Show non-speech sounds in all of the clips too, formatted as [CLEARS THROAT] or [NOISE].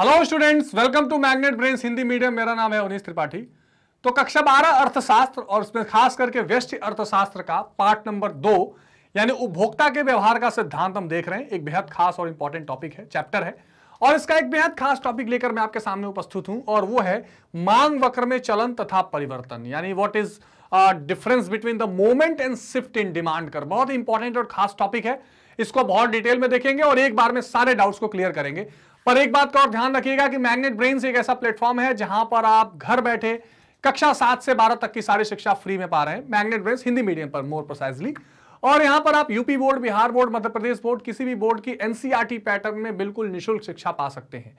hello students welcome to Magnet Brain Hindi medium मेरा नाम है अनिश त्रिपाठी तो कक्षा बारह अर्थशास्त्र और उसमें खास करके व्यस्ट अर्थशास्त्र का पार्ट नंबर दो यानी उपभोक्ता के व्यवहार का सिद्धांत हम देख रहे हैं एक बेहद खास और इंपॉर्टेंट टॉपिक है चैप्टर है और इसका एक बेहद खास टॉपिक लेकर मैं आपके सामने उपस्थित हूं और वो है मांग वक्र में चलन तथा परिवर्तन यानी what is difference between the movement and shift in demand कर बहुत ही इंपॉर्टेंट और खास टॉपिक है इसको बहुत डिटेल में देखेंगे और एक बार में सारे डाउट्स को क्लियर करेंगे पर एक बात का और ध्यान रखिएगा कि मैग्नेट ब्रेन एक ऐसा प्लेटफॉर्म है जहां पर आप घर बैठे कक्षा सात से बारह तक की सारी शिक्षा फ्री में पा रहे हैं मैग्नेट ब्रेन हिंदी मीडियम पर मोर प्रोसाइजली और यहां पर आप UP board Bihar board Madhya Pradesh board किसी भी बोर्ड की एनसीआरटी पैटर्न में बिल्कुल निःशुल्क शिक्षा पा सकते हैं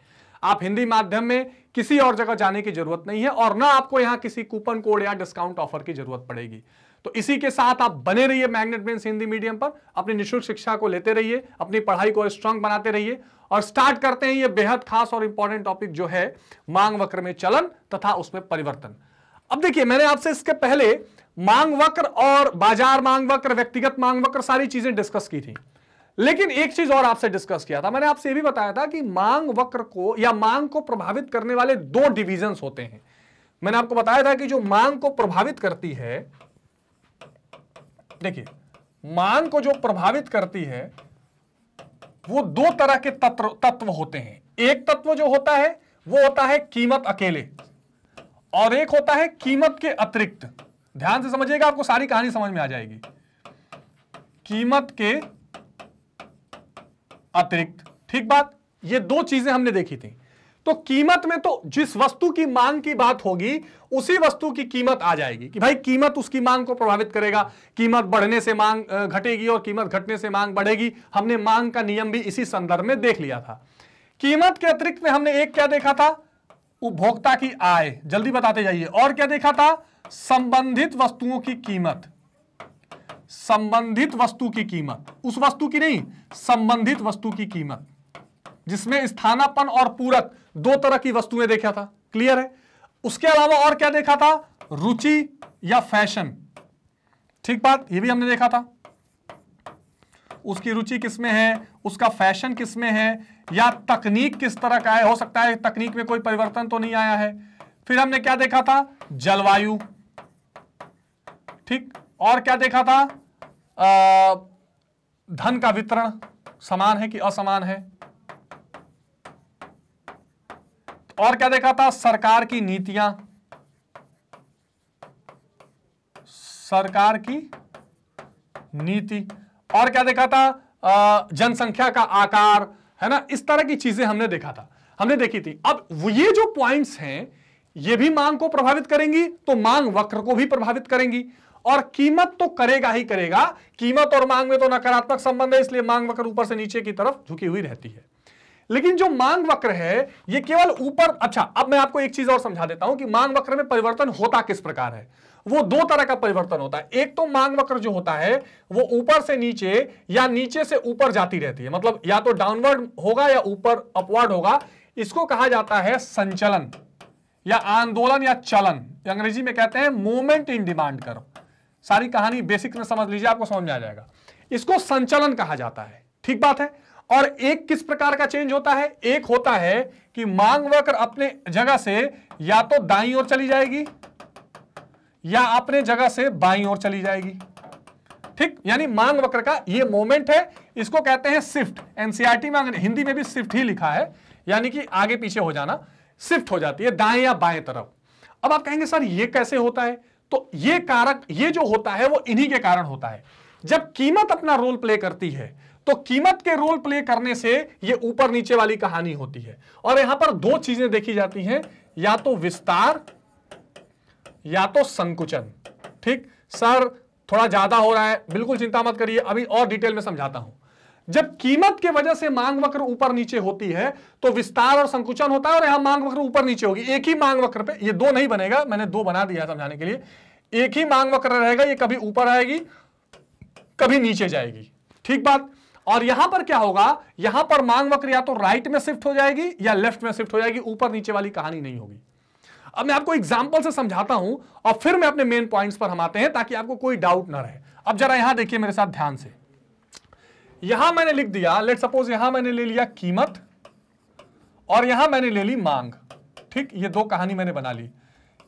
आप हिंदी माध्यम में किसी और जगह जाने की जरूरत नहीं है और ना आपको यहां किसी कूपन कोड या डिस्काउंट ऑफर की जरूरत पड़ेगी तो इसी के साथ आप बने रहिए मैग्नेट बेंस हिंदी मीडियम पर अपनी निःशुल्क शिक्षा को लेते रहिए अपनी पढ़ाई को स्ट्रांग बनाते रहिए और स्टार्ट करते हैं ये बेहद खास और इंपॉर्टेंट टॉपिक जो है मांग वक्र में चलन तथा उसमें परिवर्तन अब देखिए मैंने आपसे इसके पहले मांग वक्र और बाजार मांग वक्र व्यक्तिगत मांग वक्र सारी चीजें डिस्कस की थी लेकिन एक चीज और आपसे डिस्कस किया था मैंने आपसे यह भी बताया था कि मांग वक्र को या मांग को प्रभावित करने वाले दो डिविजन होते हैं मैंने आपको बताया था कि जो मांग को प्रभावित करती है देखिए मान को जो प्रभावित करती है वो दो तरह के तत्व तत्व होते हैं एक तत्व जो होता है वो होता है कीमत अकेले और एक होता है कीमत के अतिरिक्त ध्यान से समझिएगा आपको सारी कहानी समझ में आ जाएगी कीमत के अतिरिक्त ठीक बात ये दो चीजें हमने देखी थी तो कीमत में तो जिस वस्तु की मांग की बात होगी उसी वस्तु की कीमत आ जाएगी कि भाई कीमत उसकी मांग को प्रभावित करेगा कीमत बढ़ने से मांग घटेगी और कीमत घटने से मांग बढ़ेगी हमने मांग का नियम भी इसी संदर्भ में देख लिया था कीमत के अतिरिक्त में हमने एक क्या देखा था उपभोक्ता की आय जल्दी बताते जाइए और क्या देखा था संबंधित वस्तुओं की कीमत संबंधित वस्तु की कीमत उस वस्तु की नहीं संबंधित वस्तु की कीमत जिसमें स्थानापन और पूरक दो तरह की वस्तुएं देखा था क्लियर है उसके अलावा और क्या देखा था रुचि या फैशन ठीक बात ये भी हमने देखा था उसकी रुचि किसमें है उसका फैशन किसमें है या तकनीक किस तरह का है हो सकता है तकनीक में कोई परिवर्तन तो नहीं आया है फिर हमने क्या देखा था जलवायु ठीक और क्या देखा था आ, धन का वितरण समान है कि असमान है और क्या देखा था सरकार की नीतियां सरकार की नीति और क्या देखा था जनसंख्या का आकार है ना इस तरह की चीजें हमने देखा था हमने देखी थी अब ये जो पॉइंट्स हैं ये भी मांग को प्रभावित करेंगी तो मांग वक्र को भी प्रभावित करेंगी और कीमत तो करेगा ही करेगा कीमत और मांग में तो नकारात्मक संबंध है इसलिए मांग वक्र ऊपर से नीचे की तरफ झुकी हुई रहती है लेकिन जो मांग वक्र है ये केवल ऊपर अच्छा अब मैं आपको एक चीज और समझा देता हूं कि मांग वक्र में परिवर्तन होता किस प्रकार है वो दो तरह का परिवर्तन होता है एक तो मांग वक्र जो होता है वो ऊपर से नीचे या नीचे से ऊपर जाती रहती है मतलब या तो डाउनवर्ड होगा या ऊपर अपवर्ड होगा इसको कहा जाता है संचलन या आंदोलन या चलन अंग्रेजी में कहते हैं मूवमेंट इन डिमांड कर सारी कहानी बेसिक में समझ लीजिए आपको समझ में आ जाएगा इसको संचलन कहा जाता है ठीक बात है और एक किस प्रकार का चेंज होता है एक होता है कि मांग वक्र अपने जगह से या तो दाई ओर चली जाएगी या अपने जगह से बाई ओर चली जाएगी ठीक यानी मांग वक्र का ये मोमेंट है इसको कहते हैं शिफ्ट एनसीआरटी e में हिंदी में भी शिफ्ट ही लिखा है यानी कि आगे पीछे हो जाना शिफ्ट हो जाती है दाएं या बाएं तरफ अब आप कहेंगे सर ये कैसे होता है तो ये कारक ये जो होता है वो इन्हीं के कारण होता है जब कीमत अपना रोल प्ले करती है तो कीमत के रोल प्ले करने से ये ऊपर नीचे वाली कहानी होती है और यहां पर दो चीजें देखी जाती हैं या तो विस्तार या तो संकुचन ठीक सर थोड़ा ज्यादा हो रहा है बिल्कुल चिंता मत करिए अभी और डिटेल में समझाता हूं जब कीमत के वजह से मांग वक्र ऊपर नीचे होती है तो विस्तार और संकुचन होता है और यहां मांग वक्र ऊपर नीचे होगी एक ही मांग वक्र पे ये दो नहीं बनेगा मैंने दो बना दिया समझाने के लिए एक ही मांग वक्र रहेगा ये कभी ऊपर आएगी कभी नीचे जाएगी ठीक बात और यहां पर क्या होगा यहां पर मांग वक्र या तो राइट में शिफ्ट हो जाएगी या लेफ्ट में शिफ्ट हो जाएगी ऊपर नीचे वाली कहानी नहीं होगी अब मैं आपको एग्जाम्पल से समझाता हूं और फिर मैं अपने मेन पॉइंट पर हम आते हैं ताकि आपको कोई डाउट ना रहे अब जरा यहां देखिए मेरे साथ ध्यान से यहां मैंने लिख दिया लेट सपोज यहां मैंने ले लिया कीमत और यहां मैंने ले ली मांग ठीक ये दो कहानी मैंने बना ली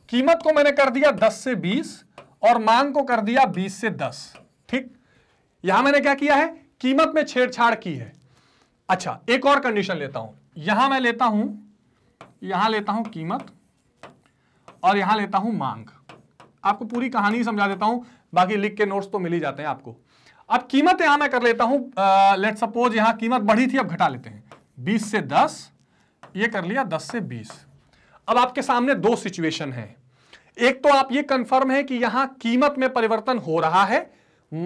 कीमत को मैंने कर दिया 10 से 20 और मांग को कर दिया 20 से 10 ठीक यहां मैंने क्या किया है कीमत में छेड़छाड़ की है अच्छा एक और कंडीशन लेता हूं यहां मैं लेता हूं यहां लेता हूं कीमत और यहां लेता हूं मांग आपको पूरी कहानी समझा देता हूं बाकी लिख के नोट्स तो मिल ही जाते हैं आपको अब कीमत यहां मैं कर लेता हूं लेट सपोज यहां कीमत बढ़ी थी अब घटा लेते हैं 20 से 10 ये कर लिया 10 से 20 अब आपके सामने दो सिचुएशन है एक तो आप ये कंफर्म है कि यहां कीमत में परिवर्तन हो रहा है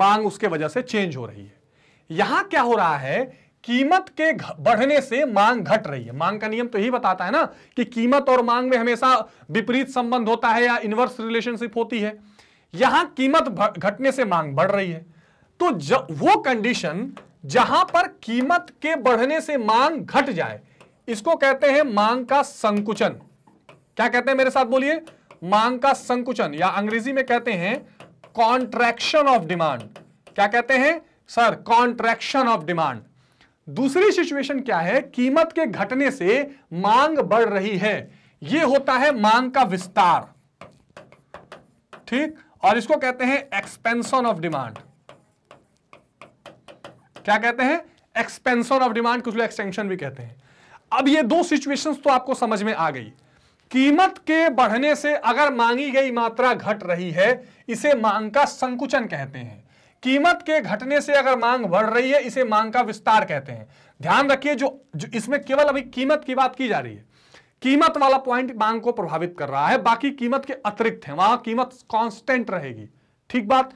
मांग उसके वजह से चेंज हो रही है यहां क्या हो रहा है कीमत के बढ़ने से मांग घट रही है मांग का नियम तो यही बताता है ना कि कीमत और मांग में हमेशा विपरीत संबंध होता है या इनवर्स रिलेशनशिप होती है यहां कीमत घटने से मांग बढ़ रही है तो वो कंडीशन जहां पर कीमत के बढ़ने से मांग घट जाए इसको कहते हैं मांग का संकुचन क्या कहते हैं मेरे साथ बोलिए मांग का संकुचन या अंग्रेजी में कहते हैं कॉन्ट्रैक्शन ऑफ डिमांड क्या कहते हैं सर कॉन्ट्रैक्शन ऑफ डिमांड दूसरी सिचुएशन क्या है कीमत के घटने से मांग बढ़ रही है यह होता है मांग का विस्तार ठीक और इसको कहते हैं एक्सपेंशन ऑफ डिमांड क्या कहते हैं एक्सपेंशन ऑफ डिमांड कुछ लोग एक्सटेंशन भी कहते हैं अब ये दो सिचुएशंस तो आपको समझ में आ गई कीमत के बढ़ने से अगर मांगी गई मात्रा घट रही है इसे मांग का संकुचन कहते हैं कीमत के घटने से अगर मांग बढ़ रही है इसे मांग का विस्तार कहते हैं ध्यान रखिए जो, जो इसमें केवल अभी कीमत की बात की जा रही है कीमत वाला पॉइंट मांग को प्रभावित कर रहा है बाकी कीमत के अतिरिक्त है वहां कीमत कांस्टेंट रहेगी ठीक बात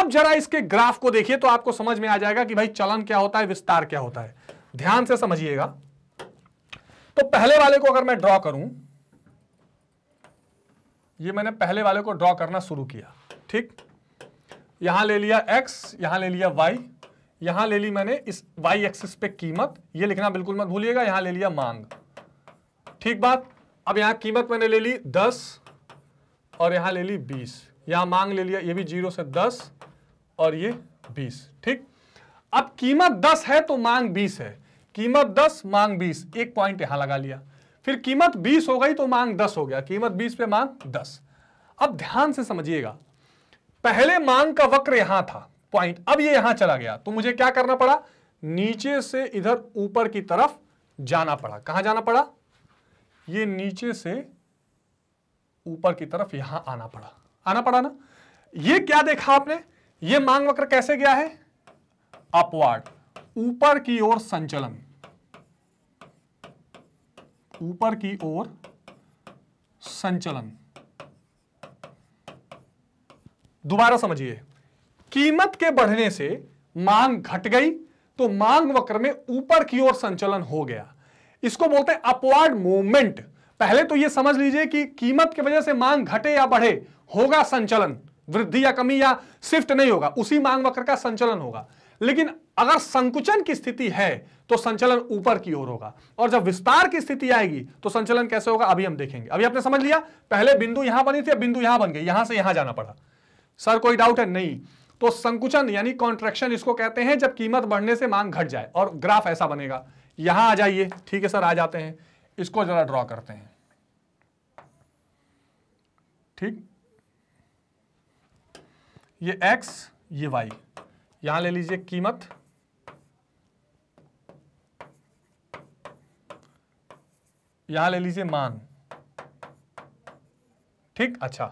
अब जरा इसके ग्राफ को देखिए तो आपको समझ में आ जाएगा कि भाई चलन क्या होता है विस्तार क्या होता है ध्यान से समझिएगा तो पहले वाले को अगर मैं ड्रॉ करूं ये मैंने पहले वाले को ड्रॉ करना शुरू किया ठीक यहां ले लिया x यहां ले लिया y यहां ले ली मैंने इस y एक्सिस पे कीमत ये लिखना बिल्कुल मत भूलिएगा यहां ले लिया मांग ठीक बात अब यहां कीमत मैंने ले ली 10 और यहां ले ली 20 यहां मांग ले लिया ये भी जीरो से 10 और ये 20 ठीक अब कीमत 10 है तो मांग 20 है कीमत 10 मांग 20 एक पॉइंट यहां लगा लिया फिर कीमत 20 हो गई तो मांग 10 हो गया कीमत 20 पे मांग 10 अब ध्यान से समझिएगा पहले मांग का वक्र यहां था पॉइंट अब ये यहां चला गया तो मुझे क्या करना पड़ा नीचे से इधर ऊपर की तरफ जाना पड़ा कहां जाना पड़ा ये नीचे से ऊपर की तरफ यहां आना पड़ा आना पड़ा ना ये क्या देखा आपने ये मांग वक्र कैसे गया है अपवार्ड ऊपर की ओर संचलन ऊपर की ओर संचलन दोबारा समझिए कीमत के बढ़ने से मांग घट गई तो मांग वक्र में ऊपर की ओर संचलन हो गया इसको बोलते हैं अपवार्ड मूवमेंट पहले तो यह समझ लीजिए कि कीमत की वजह से मांग घटे या बढ़े होगा संचलन वृद्धि या कमी या शिफ्ट नहीं होगा उसी मांग वक्र का संचलन होगा लेकिन अगर संकुचन की स्थिति है तो संचलन ऊपर की ओर होगा और जब विस्तार की स्थिति आएगी तो संचलन कैसे होगा अभी हम देखेंगे अभी आपने समझ लिया पहले बिंदु यहां बनी थी बिंदु यहां बन गई यहां से यहां जाना पड़ा सर कोई डाउट है नहीं तो संकुचन यानी कॉन्ट्रेक्शन इसको कहते हैं जब कीमत बढ़ने से मांग घट जाए और ग्राफ ऐसा बनेगा यहां आ जाइए ठीक है सर आ जाते हैं इसको जरा ड्रॉ करते हैं ठीक ये एक्स ये वाई यहां ले लीजिए कीमत यहां ले लीजिए मान ठीक अच्छा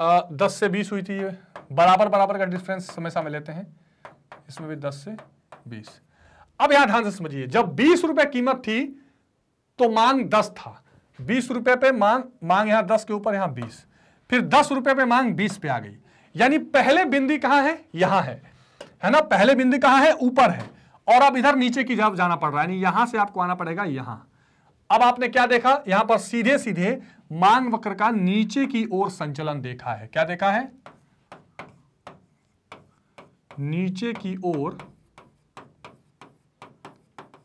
दस से बीस हुई थी ये बराबर बराबर का डिफरेंस हमेशा में लेते हैं इसमें भी दस से बीस अब यहां ध्यान से समझिए जब बीस रुपए कीमत थी तो मांग दस था बीस रुपए पे मांग मांग यहां दस के ऊपर यहां बीस फिर दस रुपए पे मांग बीस पे आ गई यानी पहले बिंदी कहां है यहां है है ना पहले बिंदी कहां है ऊपर है और अब इधर नीचे की जब जाना पड़ रहा है यहां से आपको आना पड़ेगा यहां अब आपने क्या देखा यहां पर सीधे सीधे मांग वक्र का नीचे की ओर संचलन देखा है क्या देखा है नीचे की ओर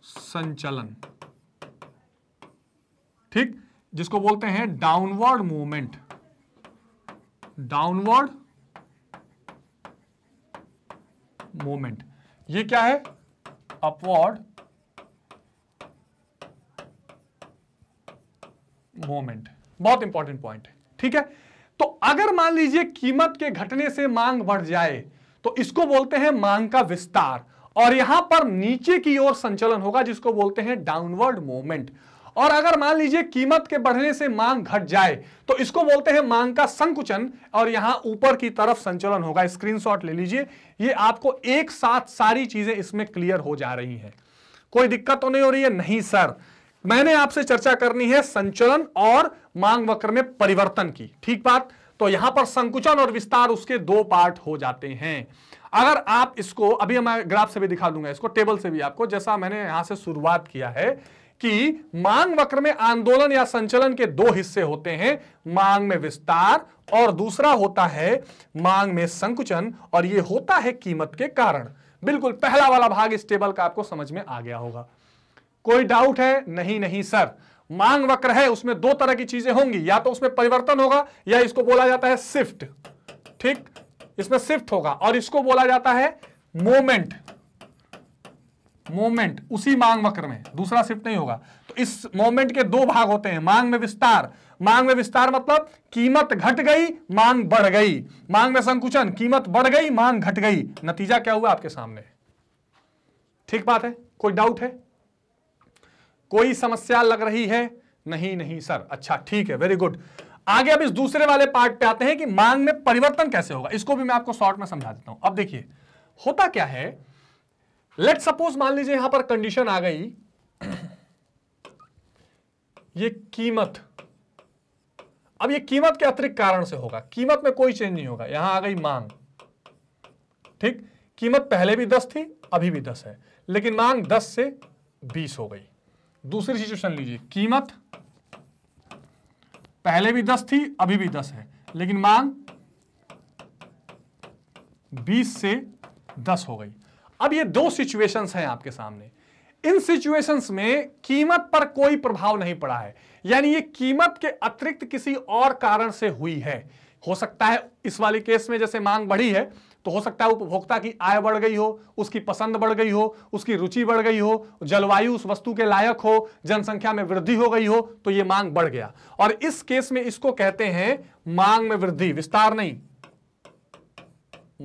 संचलन ठीक जिसको बोलते हैं डाउनवर्ड मूवमेंट डाउनवर्ड मूवमेंट ये क्या है अपवर्ड मूवमेंट बहुत इंपॉर्टेंट पॉइंट है ठीक है तो अगर मान लीजिए कीमत के घटने से मांग बढ़ जाए तो इसको बोलते हैं मांग का विस्तार और यहां पर नीचे की ओर संचलन होगा जिसको बोलते हैं डाउनवर्ड मूवमेंट और अगर मान लीजिए कीमत के बढ़ने से मांग घट जाए तो इसको बोलते हैं मांग का संकुचन और यहां ऊपर की तरफ संचलन होगा स्क्रीनशॉट ले लीजिए ये आपको एक साथ सारी चीजें इसमें क्लियर हो जा रही हैं कोई दिक्कत तो नहीं हो रही है नहीं सर मैंने आपसे चर्चा करनी है संचलन और मांग वक्र में परिवर्तन की ठीक बात तो यहां पर संकुचन और विस्तार उसके दो पार्ट हो जाते हैं अगर आप इसको अभी मैं ग्राफ से भी दिखा दूंगा इसको टेबल से भी आपको जैसा मैंने यहां से शुरुआत किया है कि मांग वक्र में आंदोलन या संचलन के दो हिस्से होते हैं मांग में विस्तार और दूसरा होता है मांग में संकुचन और यह होता है कीमत के कारण बिल्कुल पहला वाला भाग इस टेबल का आपको समझ में आ गया होगा कोई डाउट है नहीं नहीं सर मांग वक्र है उसमें दो तरह की चीजें होंगी या तो उसमें परिवर्तन होगा या इसको बोला जाता है शिफ्ट ठीक इसमें शिफ्ट होगा और इसको बोला जाता है मोमेंट मोमेंट उसी मांग वक्र में दूसरा शिफ्ट नहीं होगा तो इस मोमेंट के दो भाग होते हैं मांग में विस्तार मांग में विस्तार मतलब कीमत घट गई मांग बढ़ गई मांग में संकुचन कीमत बढ़ गई मांग घट गई नतीजा क्या हुआ आपके सामने ठीक बात है कोई डाउट है कोई समस्या लग रही है नहीं नहीं सर अच्छा ठीक है वेरी गुड आगे अब इस दूसरे वाले पार्ट पे आते हैं कि मांग में परिवर्तन कैसे होगा इसको भी मैं आपको शॉर्ट में समझा देता हूं अब देखिए होता क्या है लेट सपोज मान लीजिए यहां पर कंडीशन आ गई ये कीमत अब ये कीमत के अतिरिक्त कारण से होगा कीमत में कोई चेंज नहीं होगा यहां आ गई मांग ठीक कीमत पहले भी दस थी अभी भी दस है लेकिन मांग दस से बीस हो गई दूसरी सिचुएशन लीजिए कीमत पहले भी दस थी अभी भी दस है लेकिन मांग बीस से दस हो गई अब ये दो सिचुएशंस हैं आपके सामने इन सिचुएशंस में कीमत पर कोई प्रभाव नहीं पड़ा है यानी ये कीमत के अतिरिक्त किसी और कारण से हुई है हो सकता है इस वाले केस में जैसे मांग बढ़ी है तो हो सकता है उपभोक्ता की आय बढ़ गई हो उसकी पसंद बढ़ गई हो उसकी रुचि बढ़ गई हो जलवायु उस वस्तु के लायक हो जनसंख्या में वृद्धि हो गई हो तो ये मांग बढ़ गया और इस केस में इसको कहते हैं मांग में वृद्धि विस्तार नहीं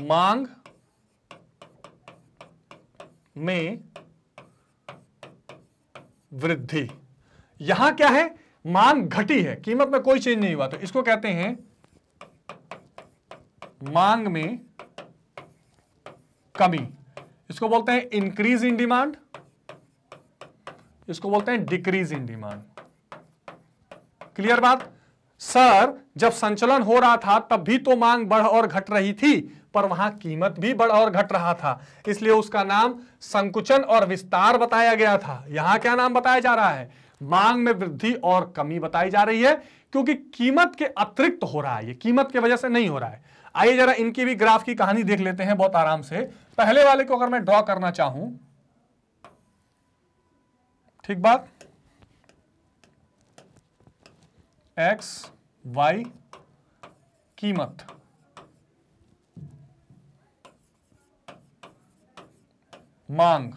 मांग में वृद्धि यहां क्या है मांग घटी है कीमत में कोई चेंज नहीं हुआ तो इसको कहते हैं मांग में कमी इसको बोलते हैं इंक्रीज इन डिमांड इसको बोलते हैं डिक्रीज इन डिमांड क्लियर बात सर जब संचलन हो रहा था तब भी तो मांग बढ़ और घट रही थी पर वहां कीमत भी बढ़ और घट रहा था इसलिए उसका नाम संकुचन और विस्तार बताया गया था यहां क्या नाम बताया जा रहा है मांग में वृद्धि और कमी बताई जा रही है क्योंकि कीमत के अतिरिक्त हो रहा है ये कीमत की वजह से नहीं हो रहा है आइए जरा इनकी भी ग्राफ की कहानी देख लेते हैं बहुत आराम से पहले वाले को अगर मैं ड्रॉ करना चाहूं ठीक बात एक्स वाई कीमत मांग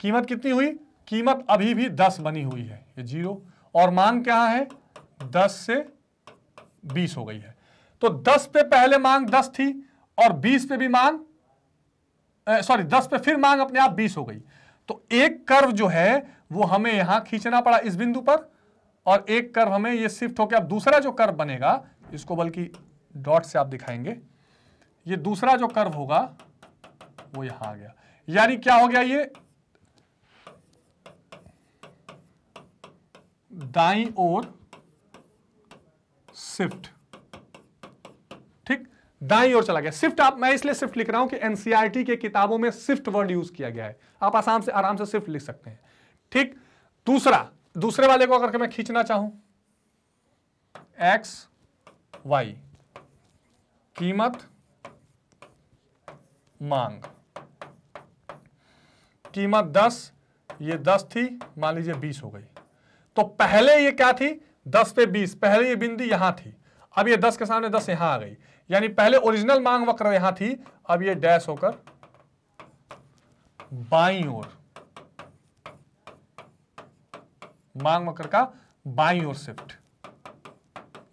कीमत कितनी हुई कीमत अभी भी दस बनी हुई है ये जीरो और मांग क्या है दस से बीस हो गई है तो दस पे पहले मांग दस थी और बीस पे भी मांग सॉरी दस पे फिर मांग अपने आप बीस हो गई तो एक कर्व जो है वो हमें यहां खींचना पड़ा इस बिंदु पर और एक कर्व हमें ये शिफ्ट होकर अब दूसरा जो कर्व बनेगा इसको बल्कि डॉट से आप दिखाएंगे ये दूसरा जो कर्व होगा वो यहां आ गया यानी क्या हो गया ये दाई ओर शिफ्ट ठीक दाई ओर चला गया शिफ्ट आप मैं इसलिए शिफ्ट लिख रहा हूं कि एनसीआरटी e के किताबों में शिफ्ट वर्ड यूज किया गया है आप आसाम से आराम से शिफ्ट लिख सकते हैं ठीक दूसरा दूसरे वाले को अगर मैं खींचना चाहूं एक्स वाई कीमत मांग कीमत दस ये दस थी मान लीजिए बीस हो गई तो पहले ये क्या थी दस पे बीस पहले ये बिंदी यहां थी अब ये दस के सामने दस यहां आ गई यानी पहले ओरिजिनल मांग वक्र यहां थी अब ये डैश होकर बाई ओर मांग वक्र का बाई ओर शिफ्ट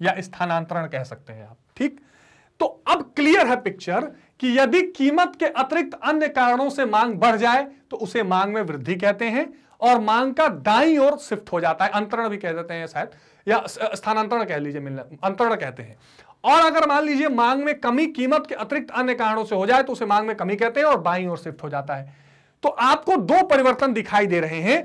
या स्थानांतरण कह सकते हैं आप ठीक तो अब क्लियर है पिक्चर कि यदि कीमत के अतिरिक्त अन्य कारणों से मांग बढ़ जाए तो उसे मांग में वृद्धि कहते हैं और मांग का दाई ओर शिफ्ट हो जाता है अंतरण भी कह देते हैं शायद या स्थानांतरण कह लीजिए मिलना अंतरण कहते हैं और अगर मान लीजिए मांग में कमी कीमत के अतिरिक्त अन्य कारणों से हो जाए तो उसे मांग में कमी कहते हैं और बाई ओर शिफ्ट हो जाता है तो आपको दो परिवर्तन दिखाई दे रहे हैं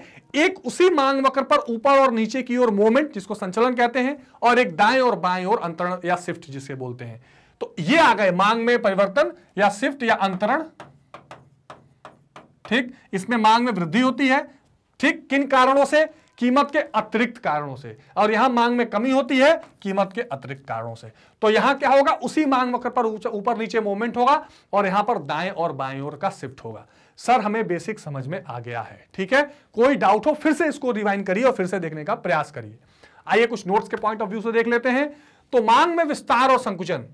एक उसी मांग वक्र पर ऊपर और नीचे की ओर मूवमेंट जिसको संचलन कहते हैं और एक दाएं और बाएं और अंतरण या शिफ्ट जिसे बोलते हैं तो ये आ गए मांग में परिवर्तन या शिफ्ट या अंतरण ठीक इसमें मांग में वृद्धि होती है ठीक किन कारणों से कीमत के अतिरिक्त कारणों से और यहां मांग में कमी होती है कीमत के अतिरिक्त कारणों से तो यहां क्या होगा उसी मांग वक्र पर ऊपर नीचे मूवमेंट होगा और यहां पर दाएं और बाएं ओर का शिफ्ट होगा सर हमें बेसिक समझ में आ गया है ठीक है कोई डाउट हो फिर से इसको रिवाइन करिए और फिर से देखने का प्रयास करिए आइए कुछ नोट्स के पॉइंट ऑफ व्यू से देख लेते हैं तो मांग में विस्तार और संकुचन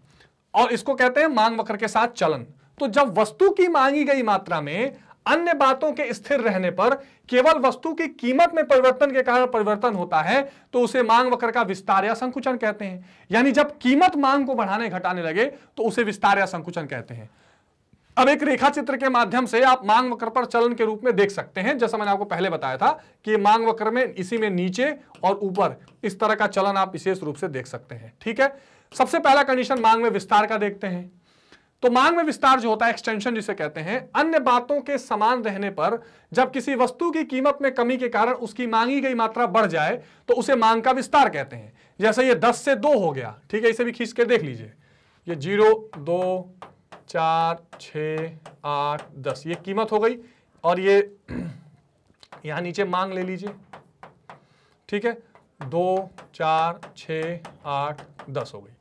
और इसको कहते हैं मांग वक्र के साथ चलन तो जब वस्तु की मांगी गई मात्रा में अन्य बातों के स्थिर रहने पर केवल वस्तु की कीमत में परिवर्तन के कारण परिवर्तन होता है तो उसे मांग वक्र का विस्तार या संकुचन कहते हैं यानी जब कीमत मांग को बढ़ाने घटाने लगे तो उसे विस्तार या संकुचन कहते हैं अब एक रेखा चित्र के माध्यम से आप मांग वक्र पर चलन के रूप में देख सकते हैं जैसा मैंने आपको पहले बताया था कि मांग वक्र में इसी में नीचे और ऊपर इस तरह का चलन आप विशेष रूप से देख सकते हैं ठीक है सबसे पहला कंडीशन मांग में विस्तार का देखते हैं तो मांग में विस्तार जो होता है एक्सटेंशन जिसे कहते हैं अन्य बातों के समान रहने पर जब किसी वस्तु की कीमत में कमी के कारण उसकी मांगी गई मात्रा बढ़ जाए तो उसे मांग का विस्तार कहते हैं जैसे ये दस से दो हो गया ठीक है इसे भी खींच के देख लीजिए ये जीरो दो चार छ आठ दस ये कीमत हो गई और ये [CLEARS THROAT] यहां नीचे मांग ले लीजिए ठीक है दो चार छ आठ दस हो गई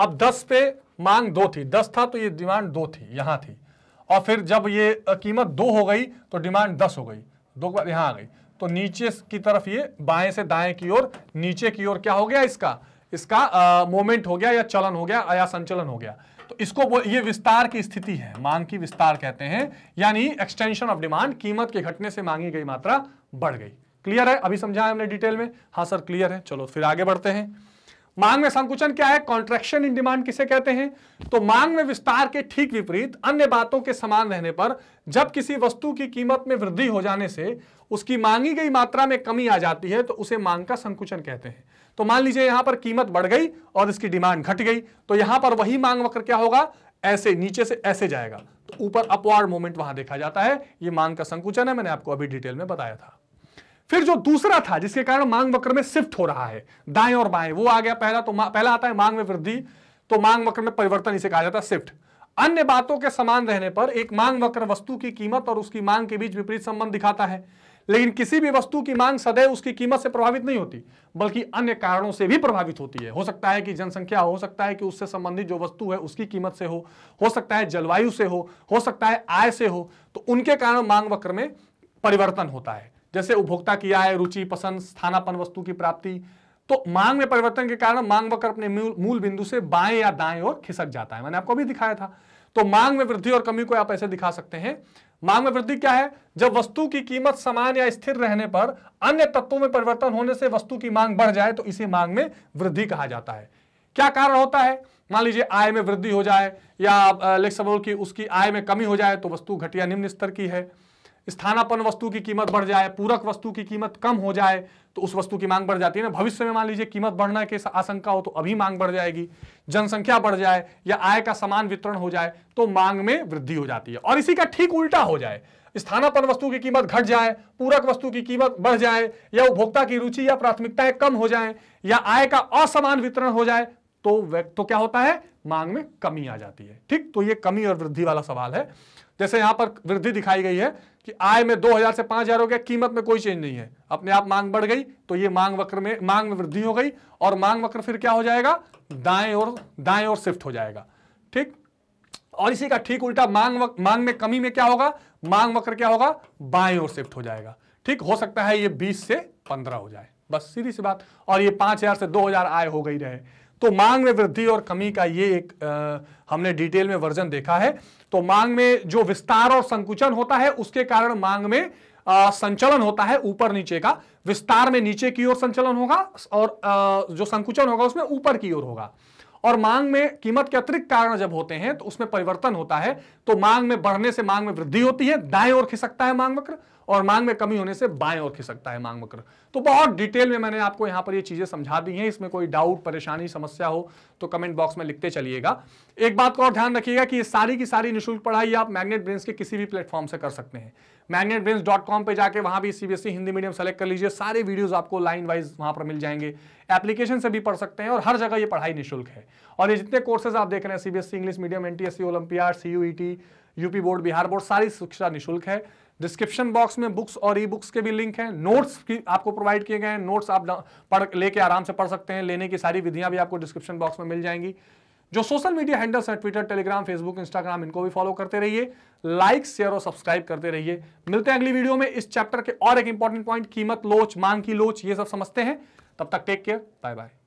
अब दस पे मांग दो थी दस था तो ये डिमांड दो थी यहां थी और फिर जब ये कीमत दो हो गई तो डिमांड दस हो गई दो बार यहां आ गई तो नीचे की तरफ ये बाएं से दाएं की ओर नीचे की ओर क्या हो गया इसका इसका मोमेंट हो गया या चलन हो गया या संचलन हो गया तो इसको वो ये विस्तार की स्थिति है मांग की विस्तार कहते हैं यानी एक्सटेंशन ऑफ डिमांड कीमत के घटने से मांगी गई मात्रा बढ़ गई क्लियर है अभी समझाया हमने डिटेल में हाँ सर क्लियर है चलो फिर आगे बढ़ते हैं मांग में संकुचन क्या है कॉन्ट्रेक्शन इन डिमांड किसे कहते हैं तो मांग में विस्तार के ठीक विपरीत अन्य बातों के समान रहने पर जब किसी वस्तु की कीमत में वृद्धि हो जाने से उसकी मांगी गई मात्रा में कमी आ जाती है तो उसे मांग का संकुचन कहते हैं तो मान लीजिए यहां पर कीमत बढ़ गई और इसकी डिमांड घट गई तो यहां पर वही मांग वक्र क्या होगा ऐसे नीचे से ऐसे जाएगा तो ऊपर अपवार्ड मोमेंट वहां देखा जाता है ये मांग का संकुचन है मैंने आपको अभी डिटेल में बताया था फिर जो दूसरा था जिसके कारण मांग वक्र में शिफ्ट हो रहा है दाएं और बाएं वो आ गया पहला तो पहला आता है मांग में वृद्धि तो मांग वक्र में परिवर्तन इसे कहा जाता है शिफ्ट अन्य बातों के समान रहने पर एक मांग वक्र वस्तु की कीमत और उसकी मांग के बीच विपरीत संबंध दिखाता है लेकिन किसी भी वस्तु की मांग सदैव उसकी कीमत से प्रभावित नहीं होती बल्कि अन्य कारणों से भी प्रभावित होती है हो सकता है कि जनसंख्या हो सकता है कि उससे संबंधित जो वस्तु है उसकी कीमत से हो हो सकता है जलवायु से हो हो सकता है आय से हो तो उनके कारण मांग वक्र में परिवर्तन होता है जैसे उपभोक्ता किया है रुचि पसंद स्थानापन वस्तु की प्राप्ति तो मांग में परिवर्तन के कारण मांग वक्र अपने मूल बिंदु से बाएं या दाएं ओर खिसक जाता है मैंने आपको भी दिखाया था तो मांग में वृद्धि और कमी को आप ऐसे दिखा सकते हैं मांग में वृद्धि क्या है जब वस्तु की कीमत समान या स्थिर रहने पर अन्य तत्वों में परिवर्तन होने से वस्तु की मांग बढ़ जाए तो इसे मांग में वृद्धि कहा जाता है क्या कारण होता है मान लीजिए आय में वृद्धि हो जाए या लेट सपोज कि उसकी आय में कमी हो जाए तो वस्तु घटिया निम्न स्तर की है स्थानापन वस्तु की कीमत बढ़ जाए पूरक वस्तु की कीमत कम हो जाए तो उस वस्तु की मांग बढ़ जाती है ना भविष्य में मान लीजिए कीमत बढ़ना के आशंका हो तो अभी मांग बढ़ जाएगी जनसंख्या बढ़ जाए या आय का समान वितरण हो जाए तो मांग में वृद्धि हो जाती है और इसी का ठीक उल्टा हो जाए स्थानापन वस्तु की कीमत घट जाए पूरक वस्तु की कीमत बढ़ जाए या उपभोक्ता की रुचि या प्राथमिकताएं कम हो जाए या आय का असमान वितरण हो जाए तो तो क्या होता है मांग में कमी आ जाती है ठीक तो ये कमी और वृद्धि वाला सवाल है जैसे यहां पर वृद्धि दिखाई गई है कि आय में 2000 से 5000 हो गया कीमत में कोई चेंज नहीं है अपने आप मांग बढ़ गई तो ये मांग वक्र में मांग में वृद्धि हो गई और मांग वक्र फिर क्या हो जाएगा दाएं और दाएं और शिफ्ट हो जाएगा ठीक और इसी का ठीक उल्टा मांग वक, मांग में कमी में क्या होगा मांग वक्र क्या होगा बाएं और शिफ्ट हो जाएगा ठीक हो सकता है ये बीस से पंद्रह हो जाए बस सीधी सी बात और ये पांच हजार से दो हजार आय हो गई रहे तो मांग में वृद्धि और कमी का ये एक आ, हमने डिटेल में वर्जन देखा है तो मांग में जो विस्तार और संकुचन होता है उसके कारण मांग में आ, संचलन होता है ऊपर नीचे का विस्तार में नीचे की ओर संचलन होगा और आ, जो संकुचन होगा उसमें ऊपर की ओर होगा और मांग में कीमत के अतिरिक्त कारण जब होते हैं तो उसमें परिवर्तन होता है तो मांग में बढ़ने से मांग में वृद्धि होती है दाएं ओर खिसकता है मांग वक्र और मांग में कमी होने से बाएं ओर खिसकता है मांग वक्र तो बहुत डिटेल में मैंने आपको यहां पर ये चीज़ें समझा दी हैं इसमें कोई डाउट परेशानी समस्या हो तो कमेंट बॉक्स में लिखते चलिएगा एक बात को और ध्यान रखिएगा कि ये सारी की सारी निःशुल्क पढ़ाई आप मैग्नेट ब्रेंस के किसी भी प्लेटफॉर्म से कर सकते हैं मैग्नेट ब्रेन्स डॉट कॉम पर जाकर वहां भी CBSE e Hindi medium select कर लीजिए सारे वीडियोज़ आपको लाइन वाइज वहां पर मिल जाएंगे एप्लीकेशन से भी पढ़ सकते हैं और हर जगह ये पढ़ाई निःशुल्क है और ये जितने कोर्सेज आप देख रहे हैं CBSE English e, medium NTSE olympiad CUET UP board Bihar board सारी शिक्षा निःशुल्क है डिस्क्रिप्शन बॉक्स में बुक्स और ई बुक्स के भी लिंक हैं नोट्स की आपको प्रोवाइड किए गए हैं नोट्स आप पढ़ लेके आराम से पढ़ सकते हैं लेने की सारी विधियां भी आपको डिस्क्रिप्शन बॉक्स में मिल जाएंगी जो सोशल मीडिया हैंडल्स हैं ट्विटर टेलीग्राम फेसबुक इंस्टाग्राम इनको भी फॉलो करते रहिए लाइक शेयर और सब्सक्राइब करते रहिए मिलते हैं अगली वीडियो में इस चैप्टर के और एक इंपॉर्टेंट पॉइंट कीमत लोच मांग की लोच ये सब समझते हैं तब तक टेक केयर बाय बाय